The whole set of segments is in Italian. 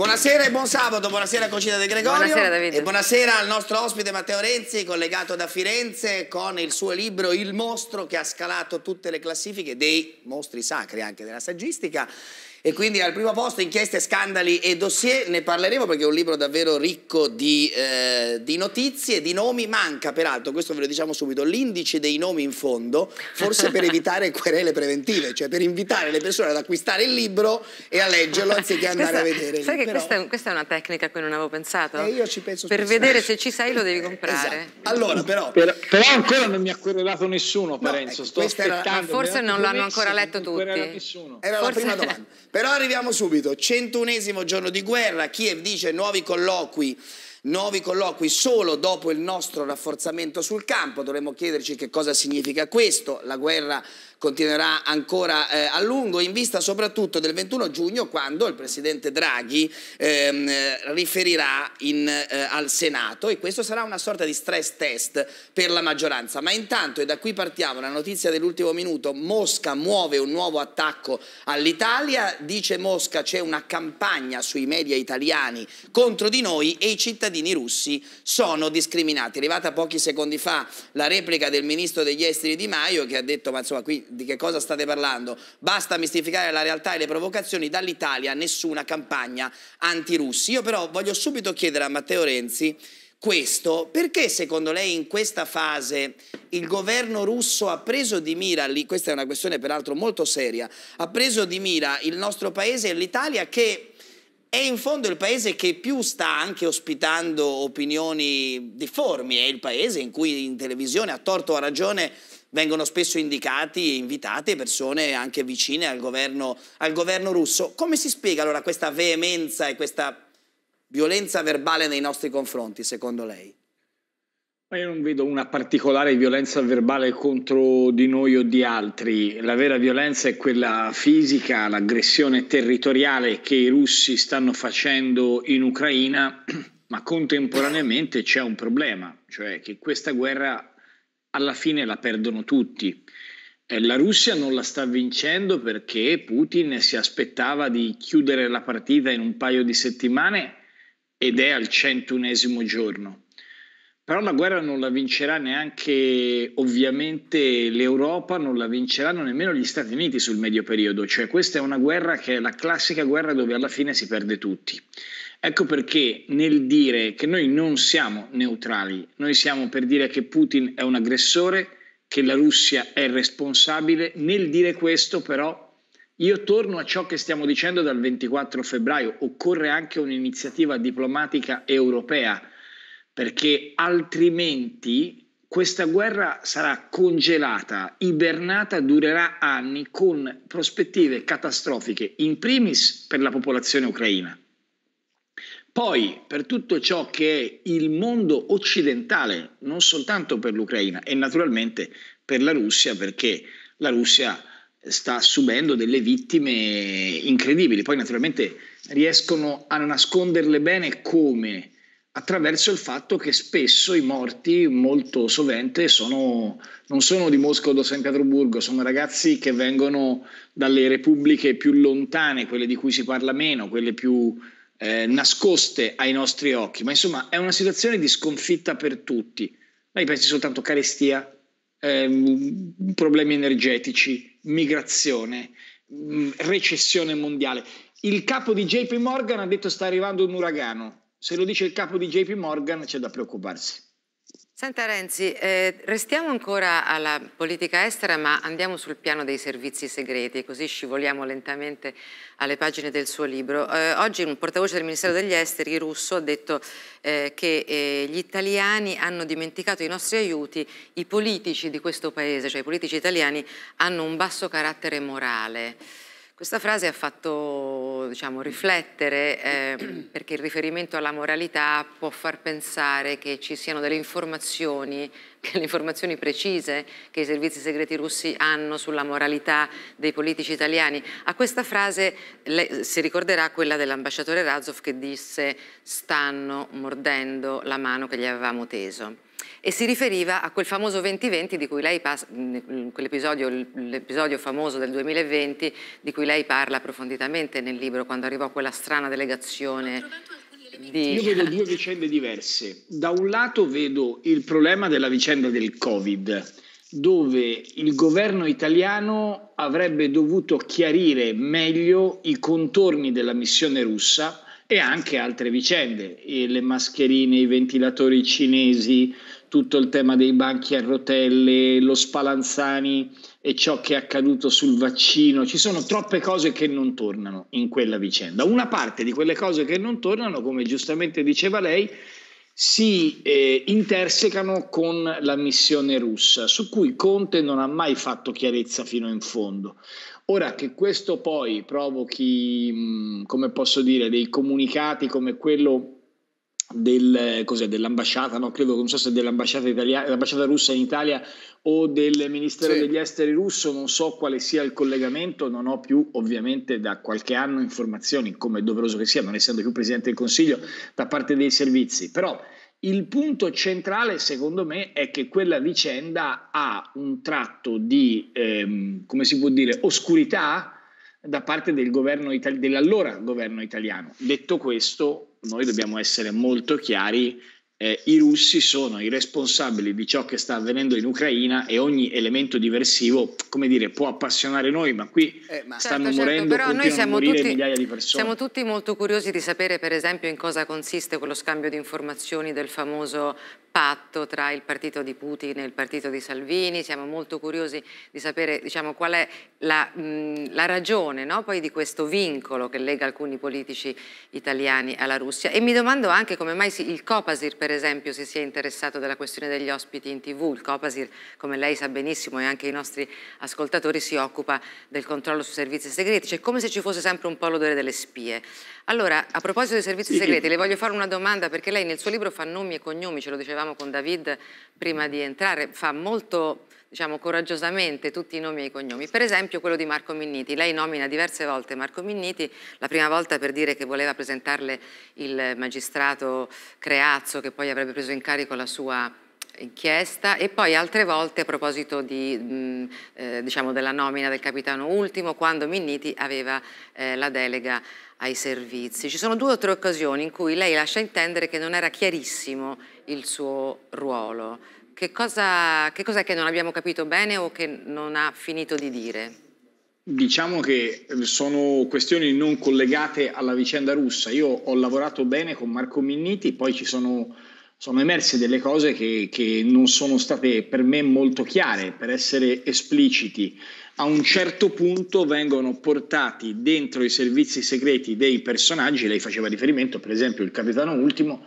Buonasera e buon sabato, buonasera Concita De Gregorio. Buonasera Davide. E buonasera al nostro ospite Matteo Renzi, collegato da Firenze con il suo libro Il mostro che ha scalato tutte le classifiche dei mostri sacri anche della saggistica. E quindi al primo posto inchieste, scandali e dossier, ne parleremo perché è un libro davvero ricco di, eh, di notizie, di nomi, manca peraltro, questo ve lo diciamo subito, l'indice dei nomi in fondo, forse per evitare querele preventive, cioè per invitare le persone ad acquistare il libro e a leggerlo anziché andare questa, a vedere. Sai che però... questa, è, questa, è, una tecnica a cui non avevo pensato? Eh, io ci penso Per vedere se ci sei lo devi comprare. Esatto. Allora però... Per, però ancora non mi ha querelato nessuno, no, ecco, sto aspettando. Era... forse non l'hanno ancora letto tutti. Non Era, era la prima domanda. Però arriviamo subito, 101 giorno di guerra, Kiev dice nuovi colloqui nuovi colloqui solo dopo il nostro rafforzamento sul campo. Dovremmo chiederci che cosa significa questo. La guerra continuerà ancora eh, a lungo in vista soprattutto del 21 giugno quando il Presidente Draghi ehm, riferirà in, eh, al Senato e questo sarà una sorta di stress test per la maggioranza. Ma intanto, e da qui partiamo, la notizia dell'ultimo minuto, Mosca muove un nuovo attacco all'Italia, dice Mosca c'è una campagna sui media italiani contro di noi e i cittadini russi sono discriminati. È arrivata pochi secondi fa la replica del ministro degli esteri Di Maio che ha detto ma insomma qui di che cosa state parlando, basta mistificare la realtà e le provocazioni, dall'Italia nessuna campagna antirussi. Io però voglio subito chiedere a Matteo Renzi questo, perché secondo lei in questa fase il governo russo ha preso di mira, questa è una questione peraltro molto seria, ha preso di mira il nostro paese e l'Italia che è in fondo il paese che più sta anche ospitando opinioni difformi, è il paese in cui in televisione a torto o a ragione vengono spesso indicati e invitate persone anche vicine al governo, al governo russo. Come si spiega allora questa veemenza e questa violenza verbale nei nostri confronti, secondo lei? Ma io non vedo una particolare violenza verbale contro di noi o di altri. La vera violenza è quella fisica, l'aggressione territoriale che i russi stanno facendo in Ucraina, ma contemporaneamente c'è un problema, cioè che questa guerra alla fine la perdono tutti. Eh, la Russia non la sta vincendo perché Putin si aspettava di chiudere la partita in un paio di settimane ed è al centunesimo giorno. Però la guerra non la vincerà neanche, ovviamente, l'Europa, non la vinceranno nemmeno gli Stati Uniti sul medio periodo. Cioè, questa è una guerra che è la classica guerra dove alla fine si perde tutti. Ecco perché nel dire che noi non siamo neutrali, noi siamo per dire che Putin è un aggressore, che la Russia è responsabile, nel dire questo però io torno a ciò che stiamo dicendo dal 24 febbraio, occorre anche un'iniziativa diplomatica europea perché altrimenti questa guerra sarà congelata, ibernata, durerà anni con prospettive catastrofiche, in primis per la popolazione ucraina. Poi per tutto ciò che è il mondo occidentale, non soltanto per l'Ucraina e naturalmente per la Russia, perché la Russia sta subendo delle vittime incredibili. Poi naturalmente riescono a nasconderle bene come attraverso il fatto che spesso i morti molto sovente sono, non sono di Mosca o da San Pietroburgo, sono ragazzi che vengono dalle repubbliche più lontane, quelle di cui si parla meno, quelle più eh, nascoste ai nostri occhi, ma insomma è una situazione di sconfitta per tutti. Lei pensi soltanto carestia, eh, problemi energetici, migrazione, mm, recessione mondiale. Il capo di JP Morgan ha detto sta arrivando un uragano, se lo dice il capo di JP Morgan c'è da preoccuparsi. Senta Renzi, eh, restiamo ancora alla politica estera ma andiamo sul piano dei servizi segreti, così scivoliamo lentamente alle pagine del suo libro. Eh, oggi un portavoce del Ministero degli Esteri russo ha detto eh, che eh, gli italiani hanno dimenticato i nostri aiuti, i politici di questo paese, cioè i politici italiani, hanno un basso carattere morale. Questa frase ha fatto diciamo, riflettere eh, perché il riferimento alla moralità può far pensare che ci siano delle informazioni, delle informazioni precise che i servizi segreti russi hanno sulla moralità dei politici italiani. A questa frase le, si ricorderà quella dell'ambasciatore Razov che disse stanno mordendo la mano che gli avevamo teso e si riferiva a quel famoso 2020 di cui lei mm, l'episodio famoso del 2020 di cui lei parla approfonditamente nel libro quando arrivò quella strana delegazione di... Io vedo due vicende diverse. Da un lato vedo il problema della vicenda del Covid, dove il governo italiano avrebbe dovuto chiarire meglio i contorni della missione russa e anche altre vicende, e le mascherine, i ventilatori cinesi, tutto il tema dei banchi a rotelle, lo Spalanzani e ciò che è accaduto sul vaccino. Ci sono troppe cose che non tornano in quella vicenda. Una parte di quelle cose che non tornano, come giustamente diceva lei, si eh, intersecano con la missione russa, su cui Conte non ha mai fatto chiarezza fino in fondo. Ora che questo poi provochi, come posso dire, dei comunicati come quello del, eh, cos'è, dell'ambasciata, no? credo, non so se dell'ambasciata, italiana, l'ambasciata russa in Italia o del Ministero sì. degli Esteri russo, non so quale sia il collegamento, non ho più ovviamente da qualche anno informazioni, come è doveroso che sia, non essendo più Presidente del Consiglio, da parte dei servizi, però il punto centrale secondo me è che quella vicenda ha un tratto di, ehm, come si può dire, oscurità da parte del governo itali- dell'allora governo italiano. Detto questo, noi dobbiamo essere molto chiari, eh, i russi sono i responsabili di ciò che sta avvenendo in Ucraina e ogni elemento diversivo, come dire, può appassionare noi, ma qui eh, ma stanno certo, certo morendo certo, però noi siamo tutti, migliaia di persone. Siamo tutti molto curiosi di sapere, per esempio, in cosa consiste quello scambio di informazioni del famoso patto tra il partito di Putin e il partito di Salvini, siamo molto curiosi di sapere diciamo, qual è la, mh, la ragione no? di questo vincolo che lega alcuni politici italiani alla Russia e mi domando anche come mai si, il Copasir per esempio si sia interessato della questione degli ospiti in tv, il Copasir come lei sa benissimo e anche i nostri ascoltatori si occupa del controllo sui servizi segreti, cioè come se ci fosse sempre un po' l'odore delle spie. Allora, a proposito dei servizi sì. segreti, le voglio fare una domanda perché lei nel suo libro fa nomi e cognomi, ce lo diceva parlavamo con David prima di entrare, fa molto diciamo, coraggiosamente tutti i nomi e i cognomi. Per esempio quello di Marco Minniti. Lei nomina diverse volte Marco Minniti, la prima volta per dire che voleva presentarle il magistrato Creazzo che poi avrebbe preso in carico la sua inchiesta e poi altre volte a proposito di, mh, mm, eh, diciamo della nomina del capitano ultimo quando Minniti aveva eh, la delega ai servizi. Ci sono due o tre occasioni in cui lei lascia intendere che non era chiarissimo il suo ruolo. Che cosa, che, cosa che non abbiamo capito bene o che non ha finito di dire? Diciamo che sono questioni non collegate alla vicenda russa. Io ho lavorato bene con Marco Minniti, poi ci sono sono emerse delle cose che, che non sono state per me molto chiare, per essere espliciti. A un certo punto vengono portati dentro i servizi segreti dei personaggi, lei faceva riferimento per esempio il capitano ultimo,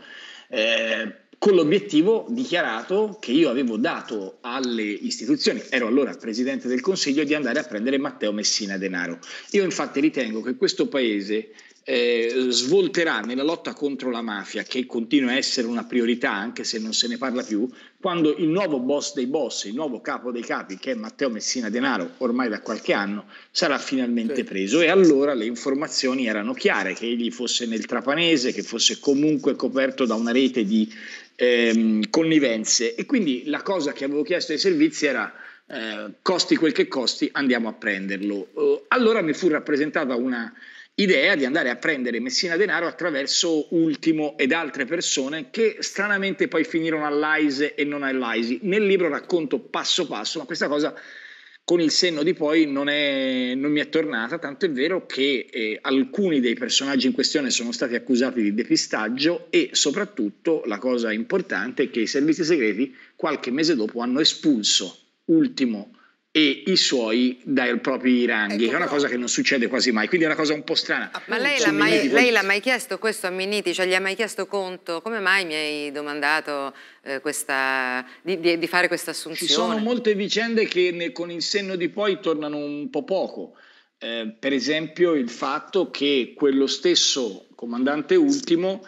eh, con l'obiettivo dichiarato che io avevo dato alle istituzioni, ero allora presidente del Consiglio, di andare a prendere Matteo Messina Denaro. Io infatti ritengo che questo paese eh, svolterà nella lotta contro la mafia, che continua a essere una priorità anche se non se ne parla più, quando il nuovo boss dei boss, il nuovo capo dei capi, che è Matteo Messina Denaro, ormai da qualche anno, sarà finalmente sì. preso. E allora le informazioni erano chiare, che egli fosse nel Trapanese, che fosse comunque coperto da una rete di ehm, connivenze. E quindi la cosa che avevo chiesto ai servizi era... Eh, costi quel che costi, andiamo a prenderlo. Eh, allora mi fu rappresentata una, idea di andare a prendere Messina Denaro attraverso Ultimo ed altre persone che stranamente poi finirono all'Aise e non all'Aisi. Nel libro racconto passo passo, ma questa cosa con il senno di poi non, è, non mi è tornata, tanto è vero che eh, alcuni dei personaggi in questione sono stati accusati di depistaggio e soprattutto la cosa importante è che i servizi segreti qualche mese dopo hanno espulso Ultimo e i suoi dai propri ranghi, che ecco, è una cosa che non succede quasi mai, quindi è una cosa un po' strana. Ah, ma lei, l'ha mai, lei l'ha mai, chiesto questo a Miniti, cioè gli ha mai chiesto conto, come mai mi hai domandato eh, questa, di, di, di, fare questa assunzione? Ci sono molte vicende che ne, con il senno di poi tornano un po' poco, eh, per esempio il fatto che quello stesso comandante ultimo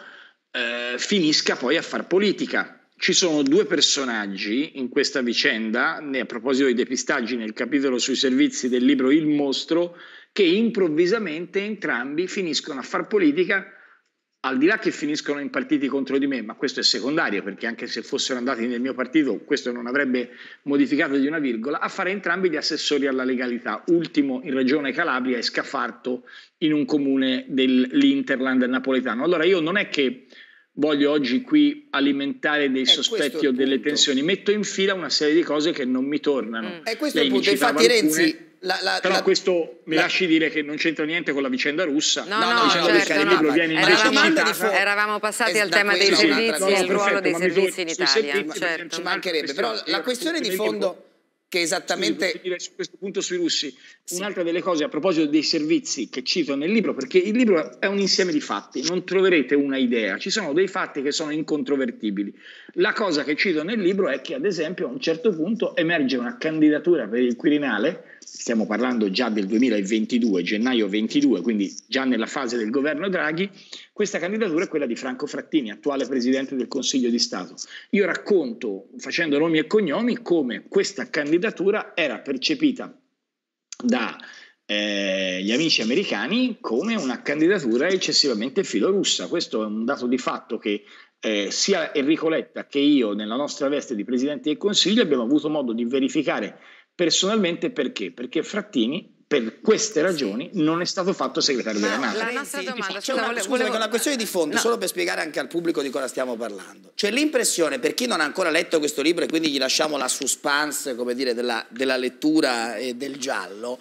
eh, finisca poi a far politica ci sono due personaggi in questa vicenda, a proposito dei depistaggi nel capitolo sui servizi del libro Il mostro, che improvvisamente entrambi finiscono a far politica, al di là che finiscono in partiti contro di me, ma questo è secondario, perché anche se fossero andati nel mio partito questo non avrebbe modificato di una virgola, a fare entrambi gli assessori alla legalità, ultimo in regione Calabria e Scafarto in un comune dell'Interland napoletano. Allora io non è che voglio oggi qui alimentare dei eh, sospetti o delle tensioni, metto in fila una serie di cose che non mi tornano. Mm. E eh, questo Lei è il punto, infatti alcune, Renzi... La, la, però la, questo mi lasci dire che non c'entra niente con la vicenda russa. No, no, diciamo no, diciamo certo, che no. Viene eravamo, fu- eravamo passati al tema dei servizi e al ruolo dei servizi in Italia. Certo. Ci mancherebbe, però la questione di fondo che esattamente... Sì, su questo punto sui russi, sì. un'altra delle cose a proposito dei servizi che cito nel libro, perché il libro è un insieme di fatti, non troverete una idea, ci sono dei fatti che sono incontrovertibili. La cosa che cito nel libro è che ad esempio a un certo punto emerge una candidatura per il Quirinale stiamo parlando già del 2022, gennaio 22, quindi già nella fase del governo Draghi, questa candidatura è quella di Franco Frattini, attuale Presidente del Consiglio di Stato. Io racconto, facendo nomi e cognomi, come questa candidatura era percepita da eh, gli amici americani come una candidatura eccessivamente filorussa. Questo è un dato di fatto che eh, sia Enrico Letta che io, nella nostra veste di Presidente del Consiglio, abbiamo avuto modo di verificare Personalmente perché? Perché Frattini per queste ragioni non è stato fatto segretario della Nato. La nostra domanda, c'è una, volevo... Scusa, una questione di fondo, no. solo per spiegare anche al pubblico di cosa stiamo parlando. Cioè l'impressione, per chi non ha ancora letto questo libro e quindi gli lasciamo la suspense, come dire, della, della lettura e eh, del giallo,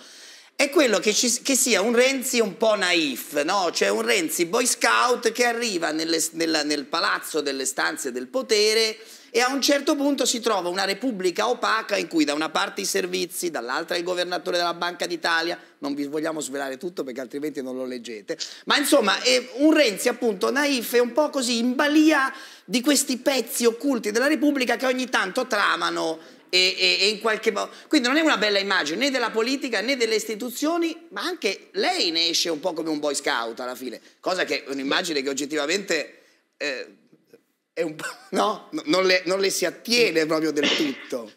è quello che, ci, che, sia un Renzi un po' naif, no? cioè un Renzi boy scout che arriva nelle, nella, nel palazzo delle stanze del potere e a un certo punto si trova una repubblica opaca in cui da una parte i servizi, dall'altra il governatore della Banca d'Italia, non vi vogliamo svelare tutto perché altrimenti non lo leggete, ma insomma è un Renzi appunto naif e un po' così in balia di questi pezzi occulti della repubblica che ogni tanto tramano e, e, e in qualche modo... Quindi non è una bella immagine né della politica né delle istituzioni, ma anche lei ne esce un po' come un boy scout alla fine, cosa che è un'immagine che oggettivamente... Eh, no, non le, non le si attiene proprio del tutto.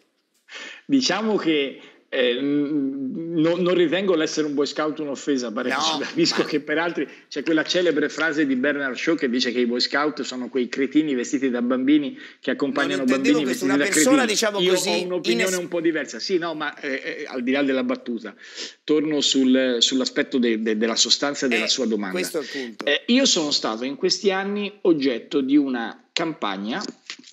Diciamo che eh, mm, no, non ritengo l'essere un boy scout un'offesa, Barezzo. No, capisco ma... che per altri c'è quella celebre frase di Bernard Shaw che dice che i boy scout sono quei cretini vestiti da bambini che accompagnano bambini vestiti da persona, cretini. Diciamo Io così, ho un'opinione ines... un po' diversa. Sì, no, ma eh, eh, al di là della battuta, torno sul, sull'aspetto de, de, della sostanza della eh, sua domanda. Questo è il punto. Eh, io sono stato in questi anni oggetto di una campagna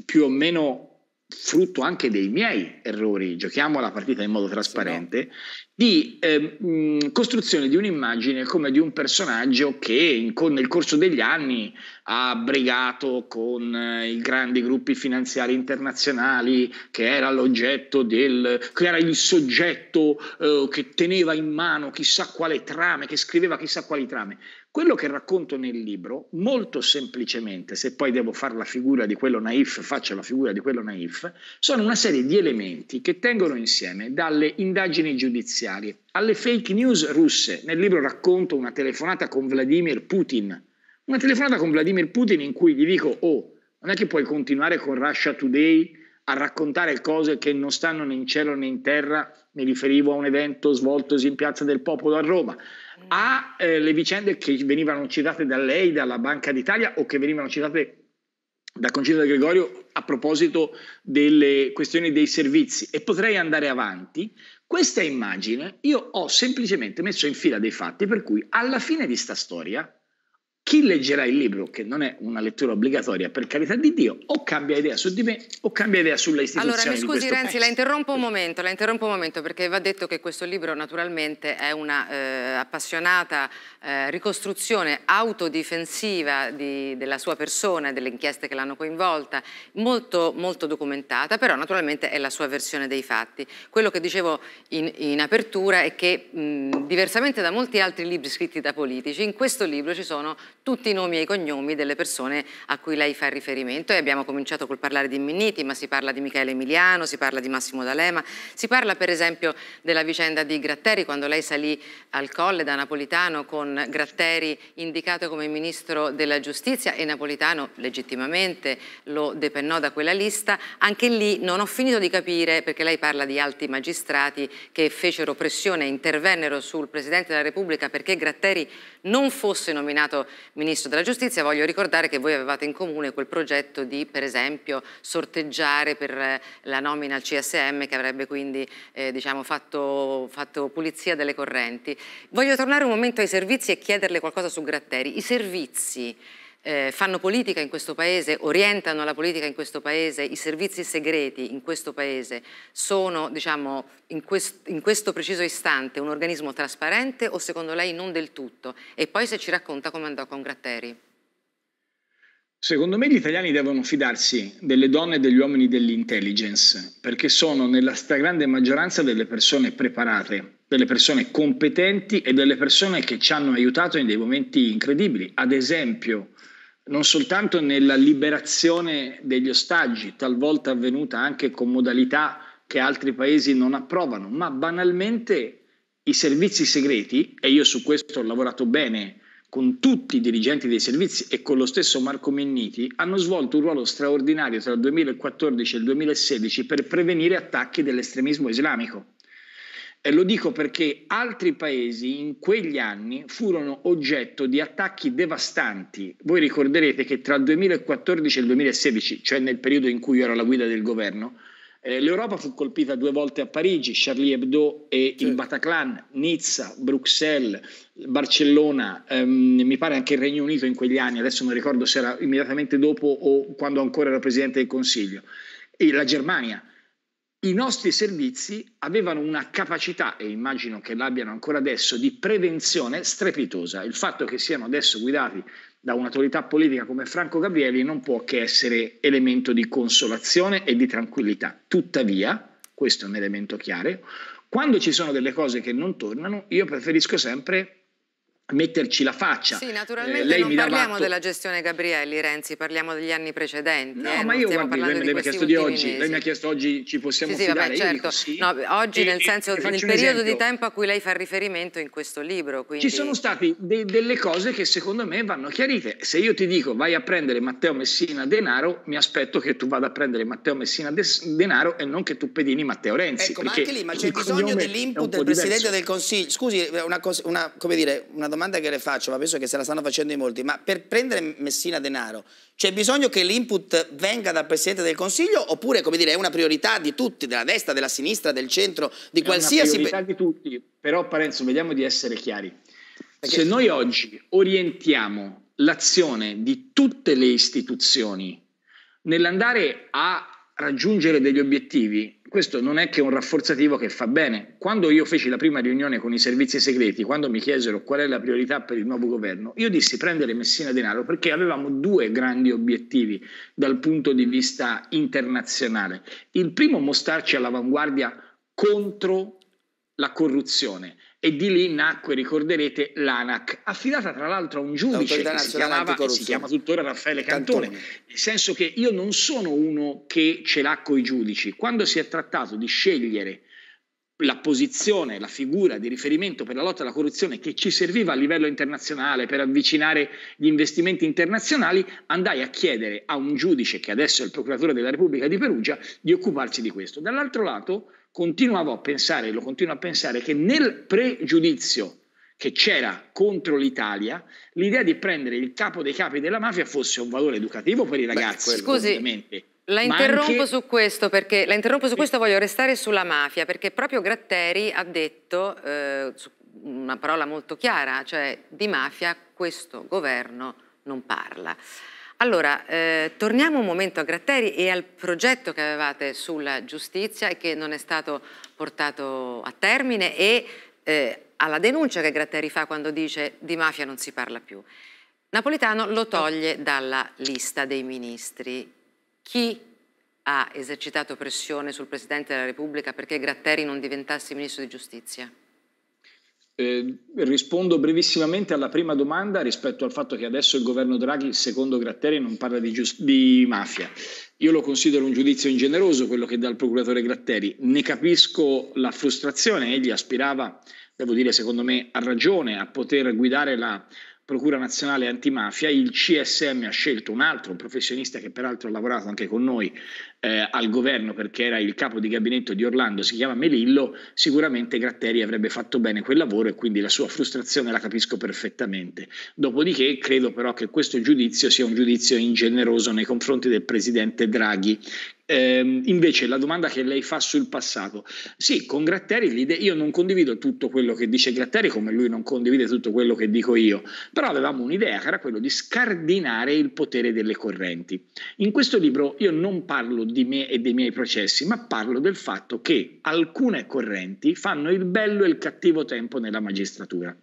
più o meno frutto anche dei miei errori, giochiamo la partita in modo trasparente, di eh, mh, costruzione di un'immagine come di un personaggio che in, con, nel corso degli anni ha brigato con eh, i grandi gruppi finanziari internazionali, che era l'oggetto del, che era il soggetto eh, che teneva in mano chissà quale trame, che scriveva chissà quali trame. Quello che racconto nel libro, molto semplicemente, se poi devo fare la figura di quello naif, faccio la figura di quello naif, sono una serie di elementi che tengono insieme dalle indagini giudiziarie alle fake news russe. Nel libro racconto una telefonata con Vladimir Putin, una telefonata con Vladimir Putin in cui gli dico, oh, non è che puoi continuare con Russia Today a raccontare cose che non stanno né in cielo né in terra, mi riferivo a un evento svoltosi in Piazza del Popolo a Roma, mm. a eh, le vicende che venivano citate da lei, dalla Banca d'Italia o che venivano citate da Concilio De Gregorio a proposito delle questioni dei servizi e potrei andare avanti. Questa immagine io ho semplicemente messo in fila dei fatti per cui alla fine di sta storia chi leggerà il libro, che non è una lettura obbligatoria, per carità di Dio, o cambia idea su di me o cambia idea sulle istituzioni. Allora, mi scusi Renzi, paese. la interrompo un momento, la interrompo un momento, perché va detto che questo libro naturalmente è una eh, appassionata eh, ricostruzione autodifensiva di, della sua persona, delle inchieste che l'hanno coinvolta, molto, molto documentata, però naturalmente è la sua versione dei fatti. Quello che dicevo in, in apertura è che, mh, diversamente da molti altri libri scritti da politici, in questo libro ci sono tutti i nomi e i cognomi delle persone a cui lei fa riferimento e abbiamo cominciato col parlare di Minniti, ma si parla di Michele Emiliano, si parla di Massimo D'Alema, si parla per esempio della vicenda di Gratteri quando lei salì al colle da Napolitano con Gratteri indicato come ministro della giustizia e Napolitano legittimamente lo depennò da quella lista, anche lì non ho finito di capire perché lei parla di alti magistrati che fecero pressione, intervennero sul Presidente della Repubblica perché Gratteri non fosse nominato Ministro della Giustizia, voglio ricordare che voi avevate in comune quel progetto di, per esempio, sorteggiare per eh, la nomina al CSM che avrebbe quindi eh, diciamo, fatto, fatto pulizia delle correnti. Voglio tornare un momento ai servizi e chiederle qualcosa su Gratteri. I servizi eh, fanno politica in questo paese, orientano la politica in questo paese, i servizi segreti in questo paese sono, diciamo, in, quest in questo preciso istante un organismo trasparente o secondo lei non del tutto? E poi se ci racconta come andò con Gratteri. Secondo me gli italiani devono fidarsi delle donne e degli uomini dell'intelligence, perché sono nella stragrande maggioranza delle persone preparate, delle persone competenti e delle persone che ci hanno aiutato in dei momenti incredibili. Ad esempio, non soltanto nella liberazione degli ostaggi, talvolta avvenuta anche con modalità che altri paesi non approvano, ma banalmente i servizi segreti, e io su questo ho lavorato bene con tutti i dirigenti dei servizi e con lo stesso Marco Minniti, hanno svolto un ruolo straordinario tra il 2014 e il 2016 per prevenire attacchi dell'estremismo islamico. E lo dico perché altri paesi in quegli anni furono oggetto di attacchi devastanti. Voi ricorderete che tra il 2014 e il 2016, cioè nel periodo in cui io ero alla guida del governo, eh, l'Europa fu colpita due volte a Parigi, Charlie Hebdo e certo. il Bataclan, Nizza, Bruxelles, Barcellona, ehm, mi pare anche il Regno Unito in quegli anni, adesso non ricordo se era immediatamente dopo o quando ancora era Presidente del Consiglio, e la Germania i nostri servizi avevano una capacità, e immagino che l'abbiano ancora adesso, di prevenzione strepitosa. Il fatto che siano adesso guidati da un'autorità politica come Franco Gabrielli non può che essere elemento di consolazione e di tranquillità. Tuttavia, questo è un elemento chiaro, quando ci sono delle cose che non tornano, io preferisco sempre metterci la faccia. Sì, eh, naturalmente eh, non parliamo atto... della gestione Gabrielli, Renzi, parliamo degli anni precedenti. No, eh, ma io guardi, lei, lei mi ha chiesto di oggi, mesi. lei mi ha chiesto oggi ci possiamo sì, sì fidare, beh, certo. Sì. No, oggi e, nel senso del periodo esempio. di tempo a cui lei fa riferimento in questo libro. Quindi... Ci sono state de delle cose che secondo me vanno chiarite. Se io ti dico vai a prendere Matteo Messina Denaro, mi aspetto che tu vada a prendere Matteo Messina De Denaro e non che tu pedini Matteo Renzi. Ecco, ma anche lì, ma c'è bisogno dell'input del Presidente diverso. del Consiglio. Scusi, una, cosa, una, come dire, una domanda domanda che le faccio, ma penso che se la stanno facendo in molti, ma per prendere Messina denaro c'è bisogno che l'input venga dal Presidente del Consiglio oppure, come dire, è una priorità di tutti, della destra, della sinistra, del centro, di è qualsiasi... È una priorità di tutti, però Parenzo, vediamo di essere chiari. Perché... Se noi oggi orientiamo l'azione di tutte le istituzioni nell'andare a raggiungere degli obiettivi, questo non è che un rafforzativo che fa bene. Quando io feci la prima riunione con i servizi segreti, quando mi chiesero qual è la priorità per il nuovo governo, io dissi prendere Messina denaro perché avevamo due grandi obiettivi dal punto di vista internazionale. Il primo, mostrarci all'avanguardia contro la corruzione e di lì nacque, ricorderete, l'ANAC, affidata tra l'altro a un giudice che si chiamava si chiama tuttora Raffaele Cantone, Cantone, nel senso che io non sono uno che ce l'ha coi giudici, quando si è trattato di scegliere la posizione, la figura di riferimento per la lotta alla corruzione che ci serviva a livello internazionale per avvicinare gli investimenti internazionali, andai a chiedere a un giudice, che adesso è il procuratore della Repubblica di Perugia, di occuparsi di questo. Dall'altro lato continuavo a pensare, lo continuo a pensare, che nel pregiudizio che c'era contro l'Italia, l'idea di prendere il capo dei capi della mafia fosse un valore educativo per i ragazzi. Beh, scusi, ovviamente. La interrompo anche... su questo perché la interrompo su questo, voglio restare sulla mafia perché proprio Gratteri ha detto eh, una parola molto chiara, cioè di mafia questo governo non parla. Allora, eh, torniamo un momento a Gratteri e al progetto che avevate sulla giustizia e che non è stato portato a termine e eh, alla denuncia che Gratteri fa quando dice di mafia non si parla più. Napolitano lo toglie dalla lista dei ministri. Chi ha esercitato pressione sul Presidente della Repubblica perché Gratteri non diventasse Ministro di Giustizia? Eh, rispondo brevissimamente alla prima domanda rispetto al fatto che adesso il governo Draghi, secondo Gratteri, non parla di, giust- di mafia. Io lo considero un giudizio ingeneroso quello che dà il procuratore Gratteri, ne capisco la frustrazione, egli aspirava, devo dire secondo me, a ragione, a poter guidare la Procura Nazionale Antimafia, il CSM ha scelto un altro un professionista che peraltro ha lavorato anche con noi eh, al governo perché era il capo di gabinetto di Orlando, si chiama Melillo, sicuramente Gratteri avrebbe fatto bene quel lavoro e quindi la sua frustrazione la capisco perfettamente. Dopodiché credo però che questo giudizio sia un giudizio ingeneroso nei confronti del presidente Draghi eh, invece la domanda che lei fa sul passato, sì, con Gratteri l'idea, io non condivido tutto quello che dice Gratteri come lui non condivide tutto quello che dico io, però avevamo un'idea che era quello di scardinare il potere delle correnti. In questo libro io non parlo di me e dei miei processi, ma parlo del fatto che alcune correnti fanno il bello e il cattivo tempo nella magistratura.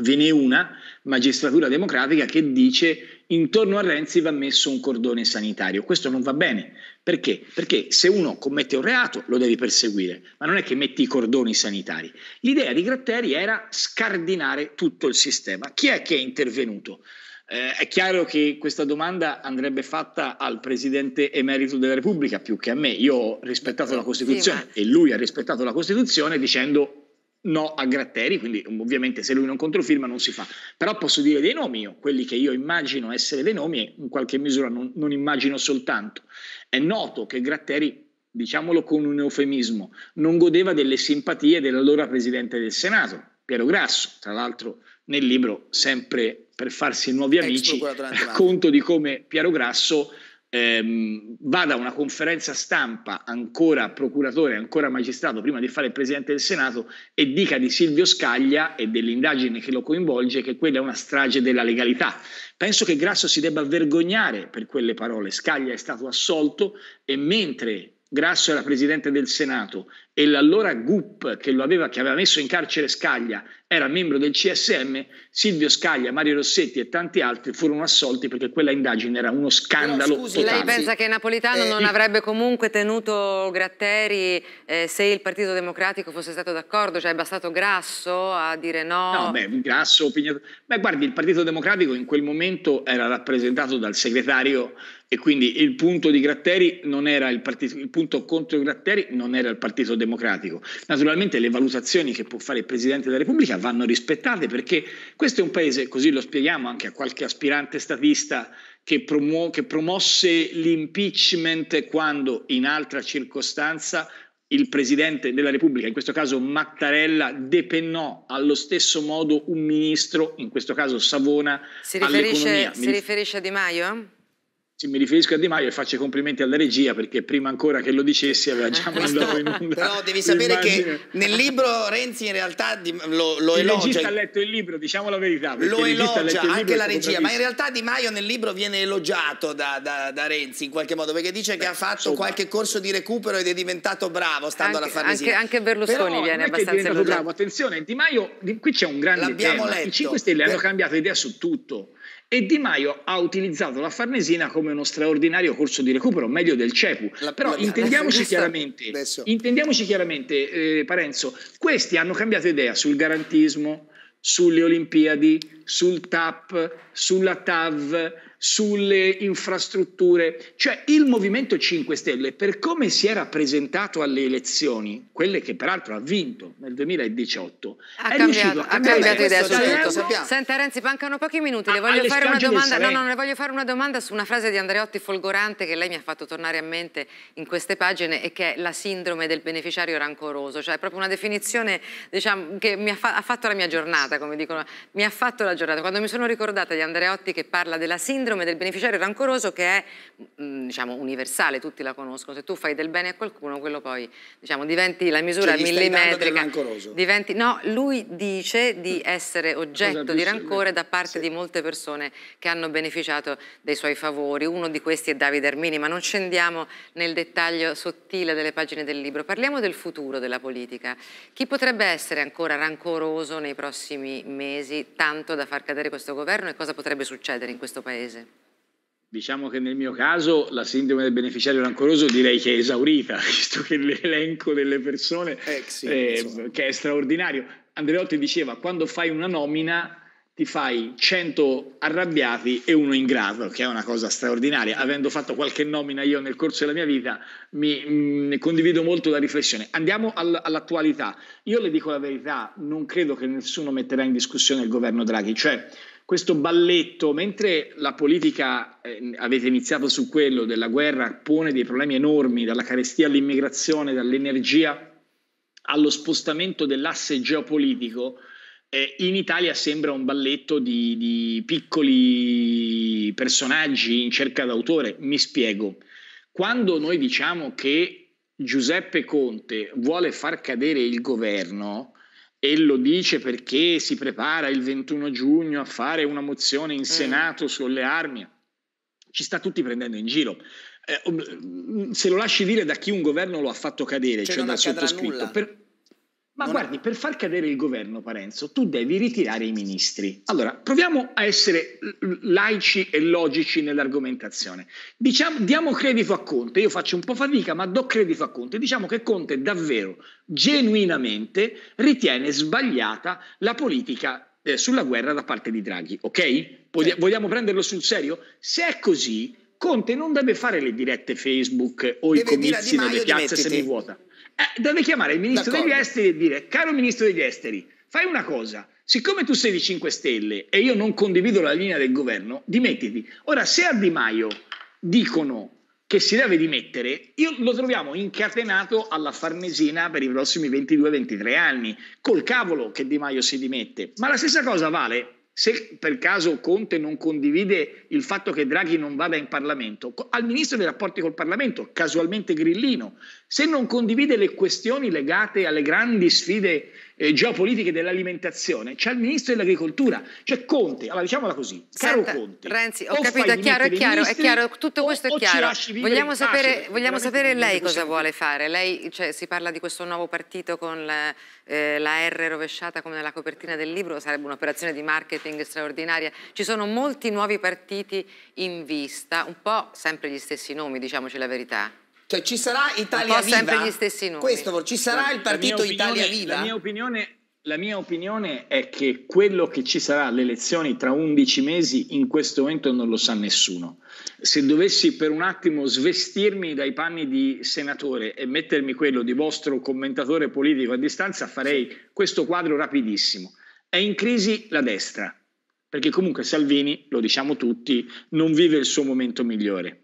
Ve n'è una magistratura democratica che dice intorno a Renzi va messo un cordone sanitario. Questo non va bene. Perché? Perché se uno commette un reato lo devi perseguire, ma non è che metti i cordoni sanitari. L'idea di Gratteri era scardinare tutto il sistema. Chi è che è intervenuto? Eh, è chiaro che questa domanda andrebbe fatta al Presidente emerito della Repubblica più che a me. Io ho rispettato la Costituzione sì, ma... e lui ha rispettato la Costituzione dicendo no a Gratteri, quindi um, ovviamente se lui non controfirma non si fa. Però posso dire dei nomi, io, quelli che io immagino essere dei nomi e in qualche misura non, non immagino soltanto. È noto che Gratteri diciamolo con un eufemismo, non godeva delle simpatie dell'allora presidente del Senato, Piero Grasso. Tra l'altro, nel libro, sempre per farsi nuovi amici, racconto di come Piero Grasso ehm, vada a una conferenza stampa ancora procuratore, ancora magistrato, prima di fare il Presidente del Senato e dica di Silvio Scaglia e dell'indagine che lo coinvolge che quella è una strage della legalità. Penso che Grasso si debba vergognare per quelle parole. Scaglia è stato assolto e mentre Grasso era presidente del Senato e l'allora GUP che, aveva, che aveva messo in carcere Scaglia era membro del CSM, Silvio Scaglia, Mario Rossetti e tanti altri furono assolti perché quella indagine era uno scandalo. Però, scusi, totale. lei pensa che Napolitano eh, non avrebbe comunque tenuto Gratteri eh, se il Partito Democratico fosse stato d'accordo? Cioè è bastato Grasso a dire no? No, beh, Grasso, opinione... Beh, guardi, il Partito Democratico in quel momento era rappresentato dal segretario e quindi il punto di Gratteri non era il partito, il punto contro Gratteri non era il Partito Democratico. Naturalmente le valutazioni che può fare il Presidente della Repubblica vanno rispettate perché questo è un paese, così lo spieghiamo anche a qualche aspirante statista che, promu- che promosse l'impeachment quando in altra circostanza il Presidente della Repubblica, in questo caso Mattarella, depennò allo stesso modo un ministro, in questo caso Savona. Si riferisce, si riferisce a Di Maio? Sì, mi riferisco a Di Maio e faccio i complimenti alla regia perché prima ancora che lo dicessi aveva già mandato in onda. No, devi sapere che nel libro Renzi in realtà lo, lo il elogia. Il regista ha letto il libro, diciamo la verità. Lo elogia anche la regia, ma in realtà Di Maio nel libro viene elogiato da, da, da Renzi in qualche modo perché dice Beh, che ha fatto sopra. qualche corso di recupero ed è diventato bravo stando anche, alla Farnesina. Anche, anche Berlusconi Però viene abbastanza elogiato. Bravo. Attenzione, Di Maio, qui c'è un grande L'abbiamo tema. Letto. I 5 Stelle per... hanno cambiato idea su tutto e Di Maio ha utilizzato la Farnesina come uno straordinario corso di recupero, meglio del CEPU. La, Però la, intendiamoci, la chiaramente, intendiamoci, chiaramente, eh, Parenzo, questi hanno cambiato idea sul garantismo, sulle Olimpiadi, sul TAP, sulla TAV, sulle infrastrutture. Cioè il Movimento 5 Stelle, per come si era presentato alle elezioni, quelle che peraltro ha vinto nel 2018, ha è cambiato, a ha cambiato idea su tutto. Senta Renzi, mancano pochi minuti, le voglio, fare una, domanda, no, no, le voglio fare una domanda su una frase di Andreotti folgorante che lei mi ha fatto tornare a mente in queste pagine e che è la sindrome del beneficiario rancoroso, cioè è proprio una definizione diciamo, che mi ha, fa ha fatto la mia giornata, come dicono, mi ha fatto la giornata. Quando mi sono ricordata di Andreotti che parla della sindrome sindrome del beneficiario rancoroso che è mm, diciamo, universale, tutti la conoscono, se tu fai del bene a qualcuno, quello poi diciamo, diventi la misura cioè, millimetrica. Diventi, no, lui dice di mm. essere oggetto di rancore da parte sì. di molte persone che hanno beneficiato dei suoi favori, uno di questi è Davide Armini, ma non scendiamo nel dettaglio sottile delle pagine del libro, parliamo del futuro della politica. Chi potrebbe essere ancora rancoroso nei prossimi mesi, tanto da far cadere questo governo e cosa potrebbe succedere in questo Paese? Diciamo che nel mio caso la sindrome del beneficiario rancoroso direi che è esaurita, visto che l'elenco delle persone eh, sì, eh, che è straordinario. Andreotti diceva quando fai una nomina ti fai 100 arrabbiati e uno in grado, che è una cosa straordinaria. Avendo fatto qualche nomina io nel corso della mia vita, mi mh, mm, condivido molto la riflessione. Andiamo al, all'attualità. Io le dico la verità, non credo che nessuno metterà in discussione il governo Draghi, cioè questo balletto, mentre la politica, eh, avete iniziato su quello, della guerra pone dei problemi enormi, dalla carestia all'immigrazione, dall'energia allo spostamento dell'asse geopolitico, eh, in Italia sembra un balletto di, di piccoli personaggi in cerca d'autore. Mi spiego. Quando noi diciamo che Giuseppe Conte vuole far cadere il governo, e lo dice perché si prepara il 21 giugno a fare una mozione in mm. Senato mm. sulle armi, ci sta tutti prendendo in giro. Eh, um, se lo lasci dire da chi un governo lo ha fatto cadere, cioè, cioè dal sottoscritto, per, ma non guardi, è... per far cadere il governo, Parenzo, tu devi ritirare i ministri. Allora, proviamo a essere laici e logici nell'argomentazione. Diciamo, diamo credito a Conte, io faccio un po' fatica, ma do credito a Conte. Diciamo che Conte davvero, genuinamente, ritiene sbagliata la politica eh, sulla guerra da parte di Draghi, ok? Podi- vogliamo prenderlo sul serio? Se è così, Conte non deve fare le dirette Facebook o deve i comizi nelle piazze semivuota. Eh, deve chiamare il ministro D'accordo. degli esteri e dire, caro ministro degli esteri, fai una cosa, siccome tu sei di 5 Stelle e io non condivido la linea del governo, dimettiti. Ora, se a Di Maio dicono che si deve dimettere, io lo troviamo incatenato alla Farnesina per i prossimi 22-23 anni, col cavolo che Di Maio si dimette. Ma la stessa cosa vale se per caso Conte non condivide il fatto che Draghi non vada in Parlamento, al ministro dei rapporti col Parlamento, casualmente Grillino, se non condivide le questioni legate alle grandi sfide eh, geopolitiche dell'alimentazione, c'è il ministro dell'agricoltura, c'è Conte, allora diciamola così, caro Senta, Conte. Renzi, ho capito, è chiaro, è chiaro, ministri, è chiaro, tutto questo o, è chiaro. Vogliamo sapere, pace, vogliamo sapere lei cosa possiamo. vuole fare, lei cioè, si parla di questo nuovo partito con la, eh, la R rovesciata come nella copertina del libro, sarebbe un'operazione di marketing straordinaria, ci sono molti nuovi partiti in vista, un po' sempre gli stessi nomi, diciamoci la verità. Cioè ci sarà Italia Viva? sempre gli stessi nomi. Questo, ci sarà il partito opinione, Italia Viva? La mia, opinione, la mia opinione è che quello che ci sarà alle elezioni tra 11 mesi in questo momento non lo sa nessuno. Se dovessi per un attimo svestirmi dai panni di senatore e mettermi quello di vostro commentatore politico a distanza, farei questo quadro rapidissimo. È in crisi la destra, perché comunque Salvini, lo diciamo tutti, non vive il suo momento migliore.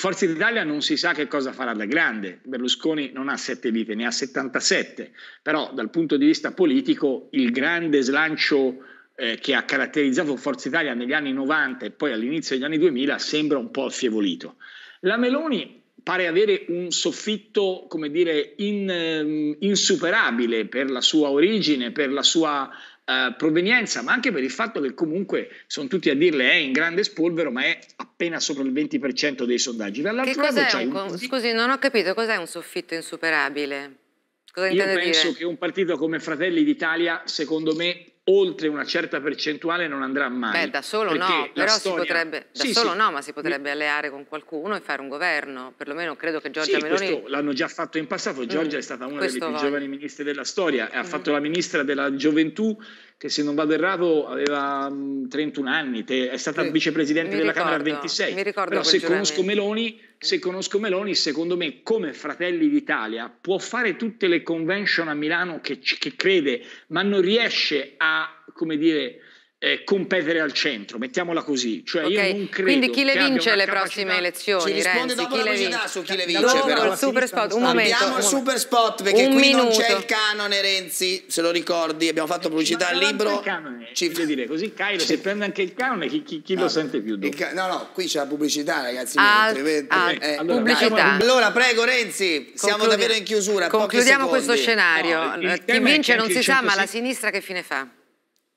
Forza Italia non si sa che cosa farà da grande. Berlusconi non ha sette vite, ne ha 77. Però dal punto di vista politico il grande slancio eh, che ha caratterizzato Forza Italia negli anni 90 e poi all'inizio degli anni 2000 sembra un po' affievolito. La Meloni pare avere un soffitto, come dire, in, ehm, insuperabile per la sua origine, per la sua eh, provenienza, ma anche per il fatto che comunque sono tutti a dirle è in grande spolvero, ma è appena sopra il 20% dei sondaggi. Dall'altro lato un... un... Scusi, non ho capito, cos'è un soffitto insuperabile? Cosa Io penso dire? che un partito come Fratelli d'Italia, secondo me, oltre una certa percentuale non andrà mai. Beh, da solo no, però storia... si potrebbe, da sì, solo sì. no, ma si potrebbe alleare con qualcuno e fare un governo, perlomeno credo che Giorgia sì, Meloni... Questo l'hanno già fatto in passato, Giorgia mm, è stata una delle più voglio. giovani ministre della storia, mm. ha fatto la ministra della gioventù che se non vado errato aveva 31 mm, anni, è stata mi, vicepresidente della ricordo, Camera 26. Mi ricordo Però se conosco, Meloni, mm. se conosco Meloni, secondo me come Fratelli d'Italia può fare tutte le convention a Milano che, che crede, ma non riesce a, come dire, eh, competere al centro, mettiamola così. Cioè, okay. Quindi chi le vince le prossime elezioni? Ci risponde Renzi, dopo chi la curiosità su chi le vince. Dopo però. il super spot, un momento. Andiamo al super spot perché qui minuto. non c'è il canone Renzi, se lo ricordi, abbiamo fatto pubblicità al libro. Canone, ci voglio dire, così Cairo se prende anche il canone, chi, chi, chi no, lo ah, sente più dopo? no, no, qui c'è la pubblicità ragazzi. Ah, mentre, ah, eh, allora, pubblicità. allora prego Renzi, siamo davvero in chiusura. Concludiamo questo scenario. chi vince non si sa, ma la sinistra che fine fa?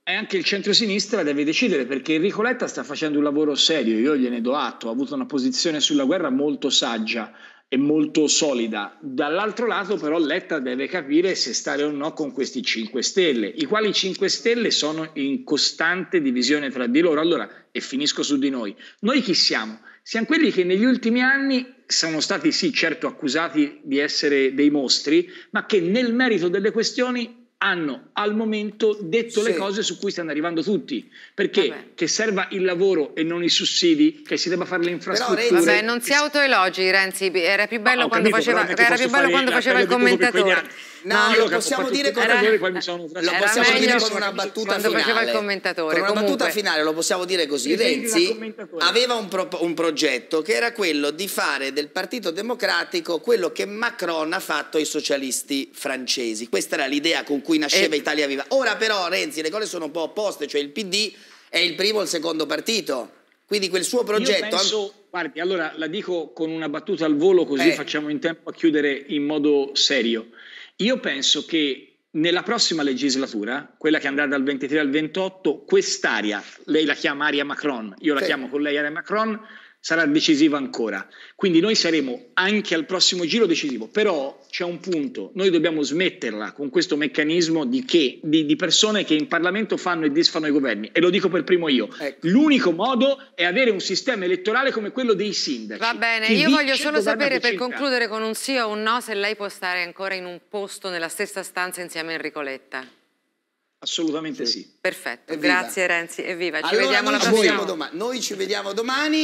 E anche il centrosinistra deve decidere perché Enrico Letta sta facendo un lavoro serio, io gliene do atto, ha avuto una posizione sulla guerra molto saggia e molto solida. Dall'altro lato però Letta deve capire se stare o no con questi 5 Stelle, i quali 5 Stelle sono in costante divisione tra di loro. Allora, e finisco su di noi, noi chi siamo? Siamo quelli che negli ultimi anni sono stati sì certo accusati di essere dei mostri, ma che nel merito delle questioni hanno al momento detto sì. le cose su cui stanno arrivando tutti. Perché Vabbè. che serva il lavoro e non i sussidi, che si debba fare le infrastrutture. Però, Renzi... Vabbè, non si autoelogi, Renzi. Era più bello ah, quando capito, faceva, più bello quando faceva il commentatore. No, no lo possiamo dire con, era, lo possiamo dire con una battuta finale. Con una Comunque. battuta finale lo possiamo dire così. Renzi aveva un, pro un progetto che era quello di fare del Partito Democratico quello che Macron ha fatto ai socialisti francesi. Questa era l'idea con cui nasceva e... Eh. Italia Viva. Ora però Renzi le cose sono un po' opposte, cioè il PD è il primo o il secondo partito. Quindi quel suo progetto... Penso, guardi, allora la dico con una battuta al volo così eh. facciamo in tempo a chiudere in modo serio. Io penso che nella prossima legislatura, quella che andrà dal 23 al 28, quest'area, lei la chiama aria Macron, io la sì. chiamo con lei aria Macron, sarà decisiva ancora. Quindi noi saremo anche al prossimo giro decisivo, però c'è un punto, noi dobbiamo smetterla con questo meccanismo di, che, di, di persone che in Parlamento fanno e disfanno i governi, e lo dico per primo io, ecco. l'unico modo è avere un sistema elettorale come quello dei sindaci. Va bene, io voglio solo sapere per concludere con un sì o un no se lei può stare ancora in un posto nella stessa stanza insieme a Enrico Letta. Assolutamente sì. sì. Perfetto, evviva. grazie Renzi, evviva, ci allora, vediamo la prossima. Noi ci vediamo domani.